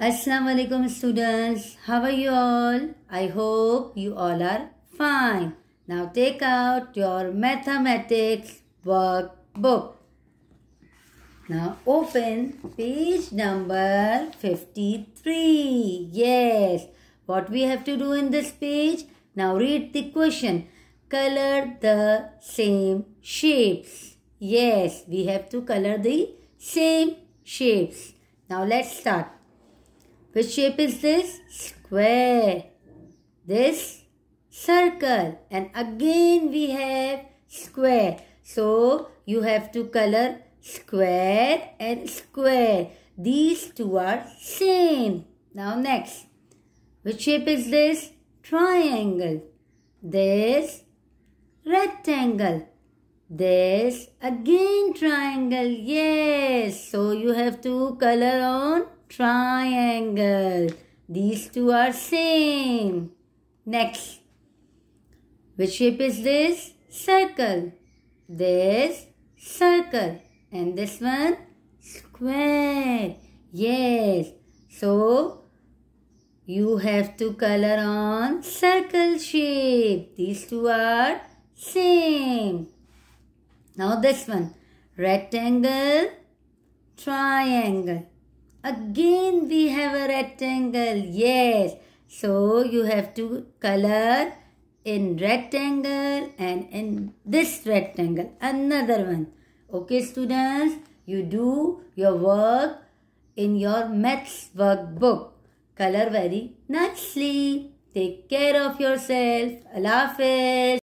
Assalamualaikum alaikum students. How are you all? I hope you all are fine. Now take out your mathematics workbook. Now open page number 53. Yes. What we have to do in this page? Now read the question. Color the same shapes. Yes, we have to color the same shapes. Now let's start. Which shape is this? Square. This circle. And again we have square. So you have to color square and square. These two are same. Now next. Which shape is this? Triangle. This rectangle. This again triangle. Yes. So you have to color on triangle. These two are same. Next. Which shape is this? Circle. This circle. And this one? Square. Yes. So you have to color on circle shape. These two are same. Now this one, rectangle, triangle. Again we have a rectangle, yes. So you have to color in rectangle and in this rectangle, another one. Okay students, you do your work in your maths workbook. Color very nicely. Take care of yourself. Allah Hafiz.